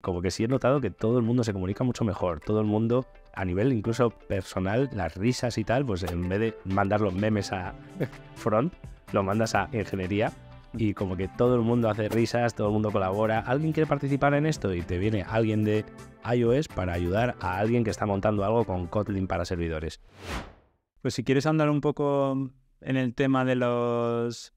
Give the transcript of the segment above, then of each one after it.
como que sí he notado que todo el mundo se comunica mucho mejor, todo el mundo a nivel incluso personal, las risas y tal, pues en vez de mandar los memes a front, lo mandas a ingeniería y como que todo el mundo hace risas, todo el mundo colabora, alguien quiere participar en esto y te viene alguien de iOS para ayudar a alguien que está montando algo con Kotlin para servidores. Pues si quieres andar un poco en el tema de los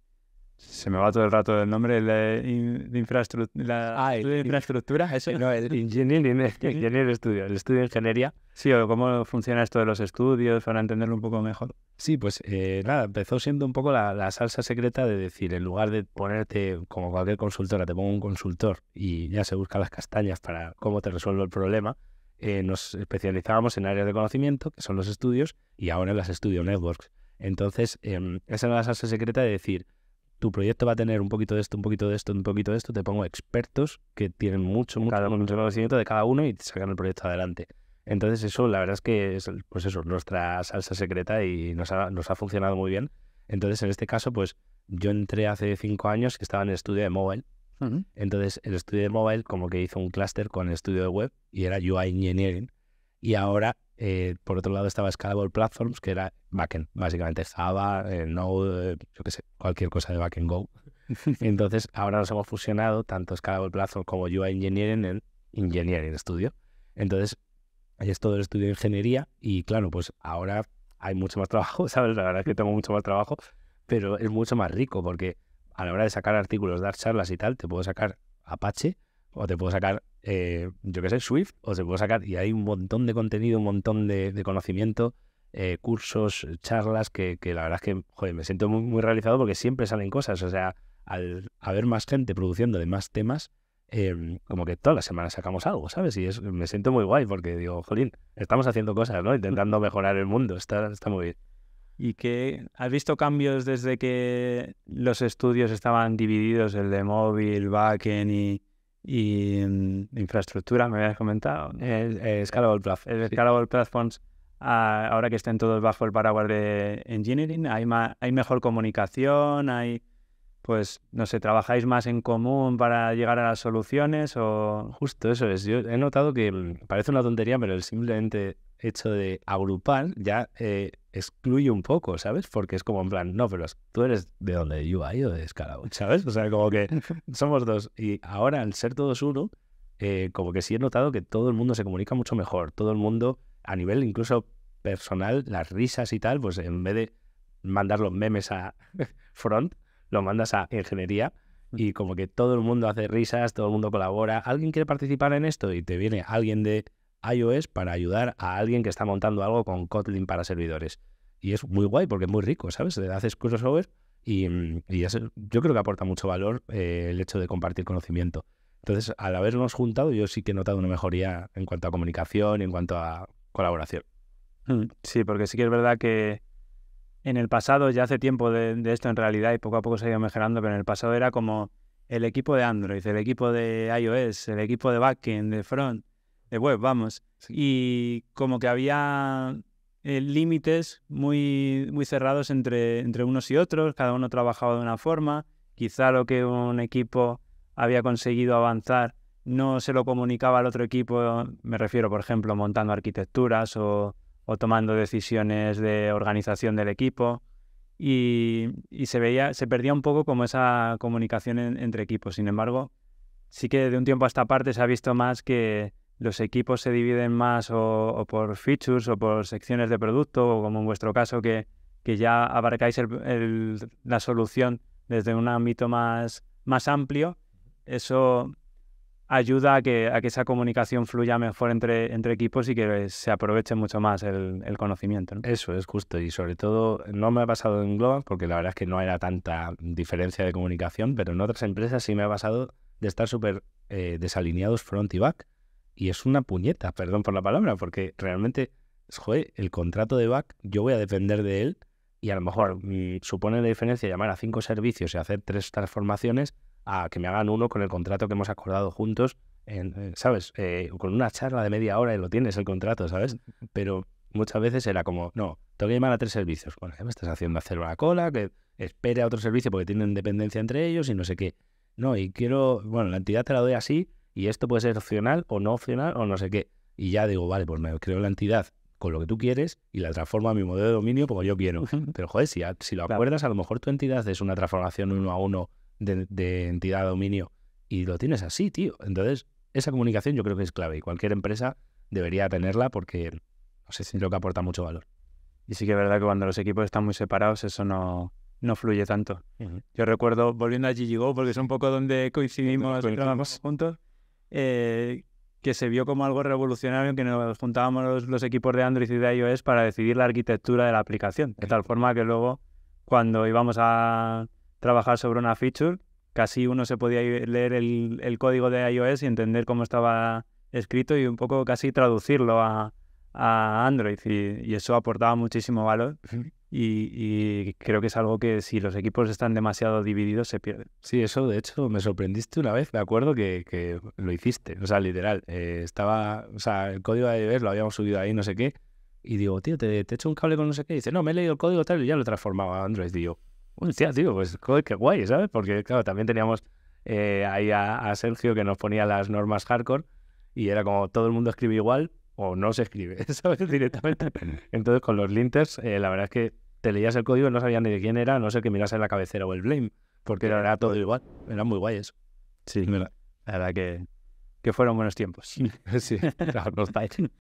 se me va todo el rato el nombre de, ah, de infraestructura, de infraestructura, eso. el Engineering, Studio, el estudio de ingeniería. Sí, o cómo funciona esto de los estudios para entenderlo un poco mejor. Sí, pues eh, nada, empezó siendo un poco la, salsa secreta de decir, en lugar de ponerte como cualquier consultora, te pongo un consultor y ya se busca las castañas para cómo te resuelvo el problema, eh, nos especializábamos en áreas de conocimiento, que son los estudios, y ahora en las estudio Networks. Entonces, em, esa era la salsa secreta de decir, tu proyecto va a tener un poquito de esto, un poquito de esto, un poquito de esto, te pongo expertos que tienen mucho, mucho, conocimiento de cada uno y te sacan el proyecto adelante. Entonces eso, la verdad es que es, pues eso, nuestra salsa secreta y nos ha, funcionado muy bien. Entonces, en este caso, pues yo entré hace cinco años que estaba en el estudio de mobile. Entonces, el estudio de mobile como que hizo un clúster con el estudio de web y era UI Engineering. Y ahora eh, por otro lado estaba Scalable Platforms, que era backend, básicamente Java, eh, Node, eh, yo qué sé, cualquier cosa de backend Go. Entonces, ahora nos hemos fusionado tanto Scalable Platforms como UI Engineering en Engineering Studio. Entonces, ahí es todo el estudio de ingeniería y claro, pues ahora hay mucho más trabajo, ¿sabes? La verdad es que tengo mucho más trabajo, pero es mucho más rico porque a la hora de sacar artículos, dar charlas y tal, te puedo sacar Apache o te puedo sacar eh, yo qué sé, Swift, o se puede sacar, y hay un montón de contenido, un montón de, conocimiento, eh, cursos, charlas, que, la verdad es que, joder, me siento muy, realizado porque siempre salen cosas, o sea, al haber más gente produciendo de más temas, em, como que todas las semanas sacamos algo, ¿sabes? Y es, me siento muy guay porque digo, jolín, estamos haciendo cosas, ¿no? Intentando mejorar el mundo, está, está muy bien. ¿Y que has visto cambios desde que los estudios estaban divididos, el de móvil, backend y, y mm, infraestructura, me habías comentado. El, Scalable Platforms. El ah, ahora que estén todos bajo el paraguas de Engineering, hay, hay mejor comunicación, hay, pues, no sé, trabajáis más en común para llegar a las soluciones o... Justo eso es. Yo he notado que mm, parece una tontería, pero simplemente hecho de agrupar ya eh, excluye un poco, ¿sabes? Porque es como en plan, no, pero tú eres de donde yo ido, de Scalabout, ¿sabes? O sea, como que somos dos. Y ahora, al ser todos uno, eh, como que sí he notado que todo el mundo se comunica mucho mejor. Todo el mundo, a nivel incluso personal, las risas y tal, pues en vez de mandar los memes a front, lo mandas a ingeniería mm. y como que todo el mundo hace risas, todo el mundo colabora. ¿Alguien quiere participar en esto? Y te viene alguien de iOS para ayudar a alguien que está montando algo con Kotlin para servidores. Y es muy guay porque es muy rico, ¿sabes? Haces crossover y, mm, y yo creo que aporta mucho valor eh, el hecho de compartir conocimiento. Entonces, al habernos juntado, yo sí que he notado una mejoría en cuanto a comunicación y en cuanto a colaboración. Mm, sí, porque sí que es verdad que en el pasado, ya hace tiempo de, de esto en realidad y poco a poco se ha ido mejorando, pero en el pasado era como el equipo de Android, el equipo de iOS, el equipo de backend, de front, de web, vamos. Y como que había eh, límites muy, muy cerrados entre, entre unos y otros, cada uno trabajaba de una forma, quizá lo que un equipo había conseguido avanzar no se lo comunicaba al otro equipo, me refiero, por ejemplo, montando arquitecturas o, tomando decisiones de organización del equipo. Y, se veía, se perdía un poco como esa comunicación entre equipos. Sin embargo, sí que de un tiempo a esta parte se ha visto más que, los equipos se dividen más o, por features o por secciones de producto, o como en vuestro caso, que, que ya abarcáis la solución desde un ámbito más, más amplio, eso ayuda a que, a que esa comunicación fluya mejor entre, entre equipos y que se aproveche mucho más el, conocimiento. Eso es justo y sobre todo no me ha pasado en Global porque la verdad es que no era tanta diferencia de comunicación, pero en otras empresas sí me ha pasado de estar súper eh, desalineados front y back y es una puñeta, perdón por la palabra, porque realmente, joder, el contrato de back, yo voy a depender de él y a lo mejor mm, supone la diferencia llamar a cinco servicios y hacer tres transformaciones a que me hagan uno con el contrato que hemos acordado juntos, en, eh, ¿sabes? Eh, con una charla de media hora y lo tienes el contrato, ¿sabes? Pero muchas veces era como, no, tengo que llamar a tres servicios. Bueno, me estás haciendo hacer una cola? Que espere a otro servicio porque tienen dependencia entre ellos y no sé qué. No, y quiero, bueno, la entidad te la doy así, y esto puede ser opcional o no opcional o no sé qué. Y ya digo, vale, pues me creo la entidad con lo que tú quieres y la transformo a mi modelo de dominio porque yo quiero. Pero joder, si, lo acuerdas, a lo mejor tu entidad es una transformación uno a uno de, entidad a dominio y lo tienes así, tío. Entonces, esa comunicación yo creo que es clave y cualquier empresa debería tenerla porque no sé si lo que aporta mucho valor. Y sí que es verdad que cuando los equipos están muy separados, eso no, no fluye tanto. Yo recuerdo, volviendo a GGO porque es un poco donde coincidimos, coincidimos. juntos, eh, que se vio como algo revolucionario que nos juntábamos los, equipos de Android y de iOS para decidir la arquitectura de la aplicación, de tal forma que luego cuando íbamos a trabajar sobre una feature, casi uno se podía leer el, código de iOS y entender cómo estaba escrito y un poco casi traducirlo a, Android y, eso aportaba muchísimo valor y, creo que es algo que si los equipos están demasiado divididos se pierden. Sí, eso de hecho me sorprendiste una vez, me acuerdo que, que lo hiciste, o sea, literal. Eh, estaba, o sea, el código de lo habíamos subido ahí, no sé qué, y digo, tío, te, te echo un cable con no sé qué. Y dice, no, me he leído el código tal y ya lo transformaba a Android. Y yo, hostia, tío, pues qué guay, ¿sabes? Porque, claro, también teníamos eh, ahí a, Sergio que nos ponía las normas hardcore y era como todo el mundo escribe igual, o no se escribe, ¿sabes? Directamente. Entonces, con los linters, eh, la verdad es que te leías el código y no sabías ni de quién era, no sé que mirase la cabecera o el blame, porque era todo pues. igual. Era muy guay eso. Sí, la verdad que, que fueron buenos tiempos. sí, claro,